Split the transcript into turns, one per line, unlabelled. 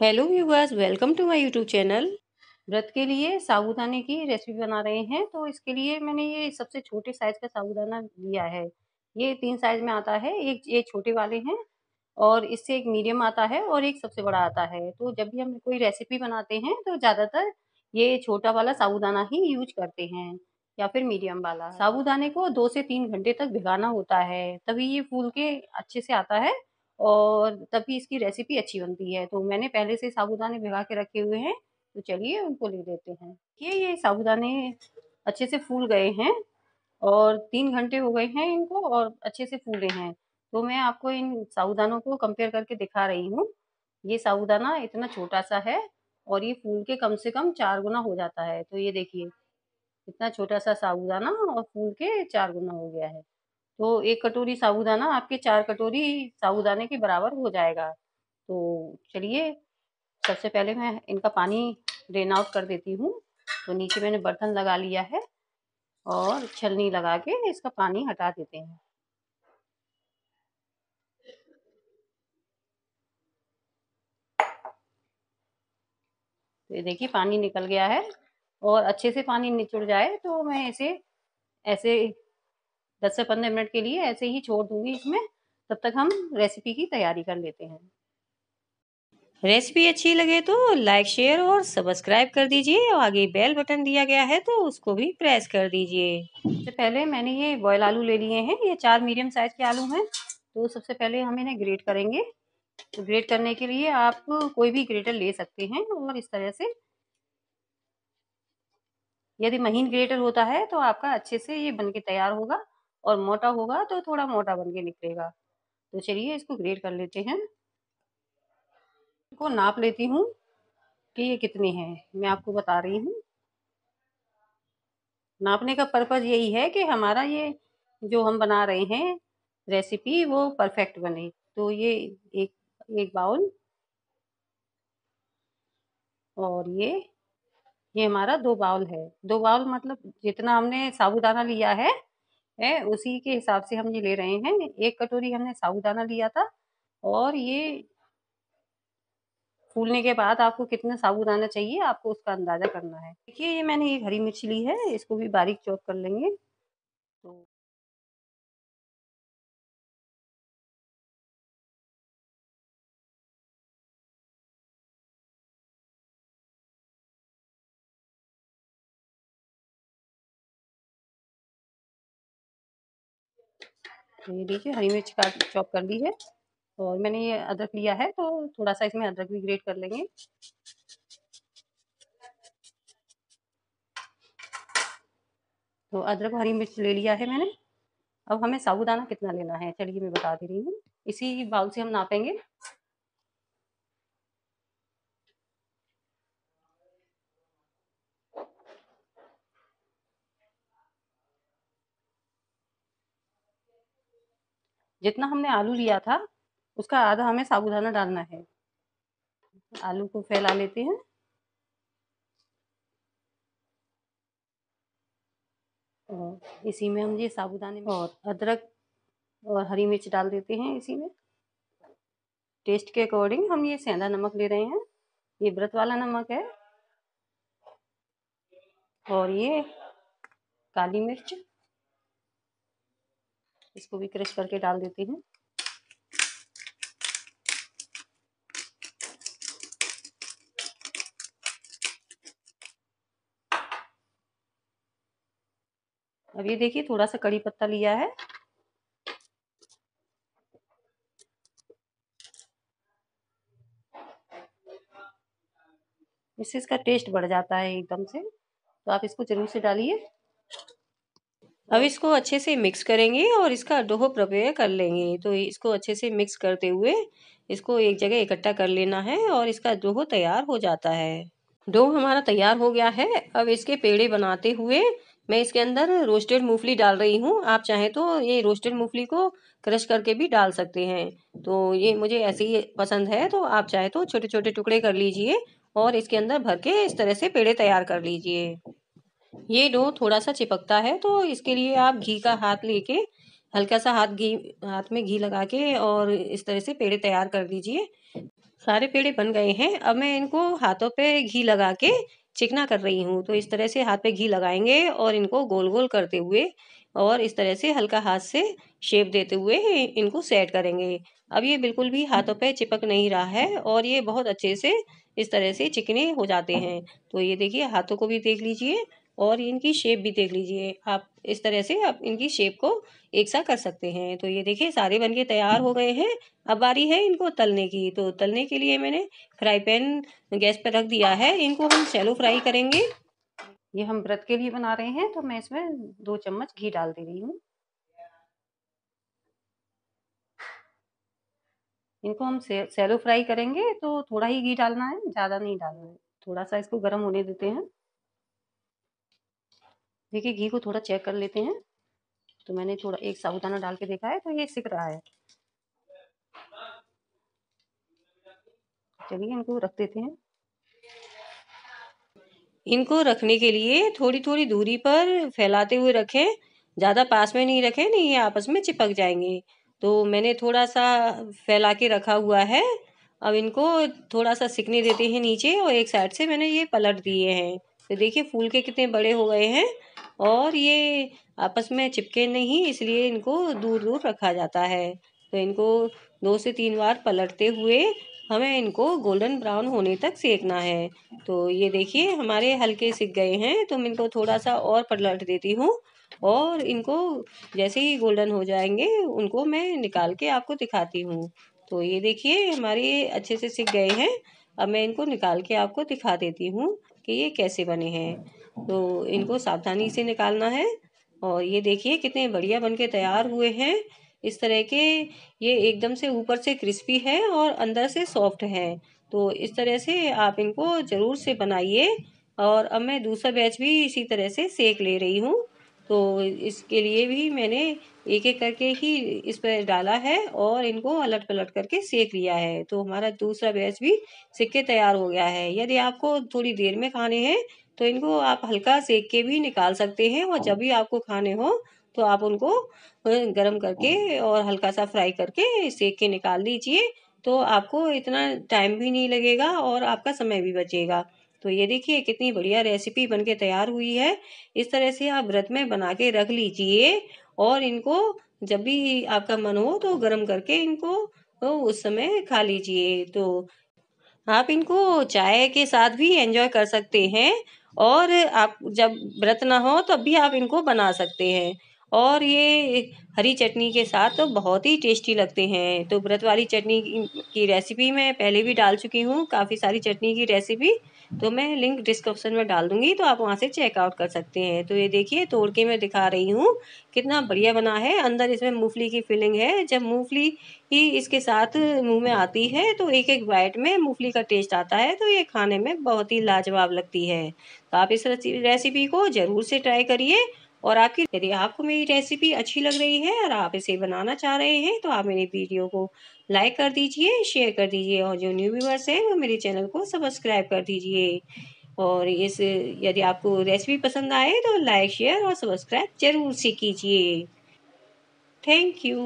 hello viewers welcome to my YouTube channel व्रत के लिए साबूदाने की रेसिपी बना रहे हैं तो इसके लिए मैंने ये सबसे छोटे साइज़ का साबूदाना लिया है ये तीन साइज़ में आता है एक ये छोटे वाले हैं और इससे एक मीडियम आता है और एक सबसे बड़ा आता है तो जब भी हम कोई रेसिपी बनाते हैं तो ज़्यादातर ये छोटा वाला साबूदाना ही यूज करते हैं या फिर मीडियम वाला साबूदाने को दो से तीन घंटे तक भिगाना होता है तभी ये फूल के अच्छे से आता है और तभी इसकी रेसिपी अच्छी बनती है तो मैंने पहले से साबुदाने भिगा के रखे हुए हैं तो चलिए उनको ले देते हैं ये ये साबुदाने अच्छे से फूल गए हैं और तीन घंटे हो गए हैं इनको और अच्छे से फूले हैं तो मैं आपको इन साबुदानों को कंपेयर करके दिखा रही हूँ ये साबुदाना इतना छोटा सा है और ये फूल के कम से कम चार गुना हो जाता है तो ये देखिए इतना छोटा सा साबुदाना और फूल के चार गुना हो गया है तो एक कटोरी साबूदाना आपके चार कटोरी साबूदाने के बराबर हो जाएगा तो चलिए सबसे पहले मैं इनका पानी ड्रेन आउट कर देती हूँ तो नीचे मैंने बर्तन लगा लिया है और छलनी लगा के इसका पानी हटा देते हैं तो ये देखिए पानी निकल गया है और अच्छे से पानी निचुड़ जाए तो मैं इसे ऐसे दस से पंद्रह मिनट के लिए ऐसे ही छोड़ दूंगी इसमें तब तक हम रेसिपी की तैयारी कर लेते हैं रेसिपी अच्छी लगे तो लाइक शेयर और सब्सक्राइब कर दीजिए और आगे बेल बटन दिया गया है तो उसको भी प्रेस कर दीजिए सबसे पहले मैंने ये बॉयल आलू ले लिए हैं ये चार मीडियम साइज के आलू हैं तो सबसे पहले हम इन्हें ग्रेट करेंगे तो ग्रेट करने के लिए आप कोई भी ग्रेटर ले सकते हैं और इस तरह से यदि महीन ग्रेटर होता है तो आपका अच्छे से ये बन के तैयार होगा और मोटा होगा तो थोड़ा मोटा बन के निकलेगा तो चलिए इसको ग्रेड कर लेते हैं को नाप लेती हूँ कि ये कितने हैं मैं आपको बता रही हूँ नापने का पर्पज़ यही है कि हमारा ये जो हम बना रहे हैं रेसिपी वो परफेक्ट बने तो ये एक एक बाउल और ये ये हमारा दो बाउल है दो बाउल मतलब जितना हमने साबुदाना लिया है है उसी के हिसाब से हम ये ले रहे हैं एक कटोरी हमने साबुदाना लिया था और ये फूलने के बाद आपको कितना साबुदाना चाहिए आपको उसका अंदाजा करना है देखिए ये मैंने एक हरी मिर्च ली है इसको भी बारीक चौक कर लेंगे ये देखिए हरी मिर्च काट चॉप कर ली है और मैंने ये अदरक लिया है तो थोड़ा सा इसमें अदरक भी ग्रेट कर लेंगे तो अदरक हरी मिर्च ले लिया है मैंने अब हमें साबुदाना कितना लेना है चलिए मैं बता दे रही हूँ इसी बाउल से हम नापेंगे जितना हमने आलू लिया था उसका आधा हमें साबुदाना डालना है आलू को फैला लेते हैं और इसी में हम ये साबुदाने और अदरक और हरी मिर्च डाल देते हैं इसी में टेस्ट के अकॉर्डिंग हम ये सेंधा नमक ले रहे हैं ये व्रत वाला नमक है और ये काली मिर्च इसको भी क्रश करके डाल देते हैं अब ये देखिए थोड़ा सा कड़ी पत्ता लिया है इससे इसका टेस्ट बढ़ जाता है एकदम से तो आप इसको जरूर से डालिए अब इसको अच्छे से मिक्स करेंगे और इसका डोह प्रपेयर कर लेंगे तो इसको अच्छे से मिक्स करते हुए इसको एक जगह इकट्ठा कर लेना है और इसका डोह तैयार हो जाता है डो हमारा तैयार हो गया है अब इसके पेड़े बनाते हुए मैं इसके अंदर रोस्टेड मूंगफली डाल रही हूँ आप चाहें तो ये रोस्टेड मूंगफली को क्रश करके भी डाल सकते हैं तो ये मुझे ऐसे ही पसंद है तो आप चाहे तो छोटे छोटे टुकड़े कर लीजिए और इसके अंदर भर के इस तरह से पेड़े तैयार कर लीजिए ये डो थोड़ा सा चिपकता है तो इसके लिए आप घी का हाथ लेके हल्का सा हाथ घी हाथ में घी लगा के और इस तरह से पेड़े तैयार कर लीजिए सारे पेड़े बन गए हैं अब मैं इनको हाथों पे घी लगा के चिकना कर रही हूँ तो इस तरह से हाथ पे घी लगाएंगे और इनको गोल गोल करते हुए और इस तरह से हल्का हाथ से शेप देते हुए इनको सेट करेंगे अब ये बिल्कुल भी हाथों पे चिपक नहीं रहा है और ये बहुत अच्छे से इस तरह से चिकने हो जाते हैं तो ये देखिए हाथों को भी देख लीजिए और इनकी शेप भी देख लीजिए आप इस तरह से आप इनकी शेप को एक सा कर सकते हैं तो ये देखिए सारे बनके तैयार हो गए हैं अब बारी है इनको तलने की तो तलने के लिए मैंने फ्राई पैन गैस पर रख दिया है इनको हम शैलो फ्राई करेंगे ये हम व्रत के लिए बना रहे हैं तो मैं इसमें दो चम्मच घी डाल दे रही हूँ इनको हम सैलो फ्राई करेंगे तो थोड़ा ही घी डालना है ज़्यादा नहीं डालना है थोड़ा सा इसको गर्म होने देते हैं देखिए घी को थोड़ा चेक कर लेते हैं तो मैंने थोड़ा एक साबुदाना डाल के देखा है तो ये सिक रहा है चलिए इनको रख देते हैं इनको रखने के लिए थोड़ी थोड़ी दूरी पर फैलाते हुए रखें ज़्यादा पास में नहीं रखें नहीं ये आपस में चिपक जाएंगे तो मैंने थोड़ा सा फैला के रखा हुआ है अब इनको थोड़ा सा सिकने देते हैं नीचे और एक साइड से मैंने ये पलट दिए हैं तो देखिए फूल के कितने बड़े हो गए हैं और ये आपस में चिपके नहीं इसलिए इनको दूर दूर रखा जाता है तो इनको दो से तीन बार पलटते हुए हमें इनको गोल्डन ब्राउन होने तक सेकना है तो ये देखिए हमारे हल्के सिक गए हैं तो मैं इनको थोड़ा सा और पलट देती हूँ और इनको जैसे ही गोल्डन हो जाएंगे उनको मैं निकाल के आपको दिखाती हूँ तो ये देखिए हमारे अच्छे से सिक गए हैं अब मैं इनको निकाल के आपको दिखा देती हूँ कि ये कैसे बने हैं तो इनको सावधानी से निकालना है और ये देखिए कितने बढ़िया बन के तैयार हुए हैं इस तरह के ये एकदम से ऊपर से क्रिस्पी है और अंदर से सॉफ्ट है तो इस तरह से आप इनको ज़रूर से बनाइए और अब मैं दूसरा बैच भी इसी तरह से सेक ले रही हूँ तो इसके लिए भी मैंने एक एक करके ही इस पर डाला है और इनको अलट पलट करके सेक लिया है तो हमारा दूसरा बैच भी सिक्के तैयार हो गया है यदि आपको थोड़ी देर में खाने हैं तो इनको आप हल्का सेक के भी निकाल सकते हैं और जब भी आपको खाने हो तो आप उनको गर्म करके और हल्का सा फ्राई करके सेक के निकाल लीजिए तो आपको इतना टाइम भी नहीं लगेगा और आपका समय भी बचेगा तो ये देखिए कितनी बढ़िया रेसिपी बन के तैयार हुई है इस तरह से आप व्रत में बना के रख लीजिए और इनको जब भी आपका मन हो तो गर्म करके इनको तो उस समय खा लीजिए तो आप इनको चाय के साथ भी एंजॉय कर सकते हैं और आप जब व्रत ना हो तब भी आप इनको बना सकते हैं और ये हरी चटनी के साथ तो बहुत ही टेस्टी लगते हैं तो व्रत वाली चटनी की रेसिपी मैं पहले भी डाल चुकी हूँ काफ़ी सारी चटनी की रेसिपी तो मैं लिंक डिस्क्रिप्शन में डाल दूंगी तो आप वहाँ से चेकआउट कर सकते हैं तो ये देखिए तोड़ के मैं दिखा रही हूँ कितना बढ़िया बना है अंदर इसमें मूंगफली की फीलिंग है जब मूंगफली ही इसके साथ मुंह में आती है तो एक एक बाइट में मूंगफली का टेस्ट आता है तो ये खाने में बहुत ही लाजवाब लगती है तो आप इस रेसिपी को ज़रूर से ट्राई करिए और आपकी यदि आपको मेरी रेसिपी अच्छी लग रही है और आप इसे बनाना चाह रहे हैं तो आप मेरी वीडियो को लाइक कर दीजिए शेयर कर दीजिए और जो न्यू व्यूवर्स हैं वो मेरे चैनल को सब्सक्राइब कर दीजिए और इस यदि आपको रेसिपी पसंद आए तो लाइक शेयर और सब्सक्राइब जरूर से कीजिए थैंक यू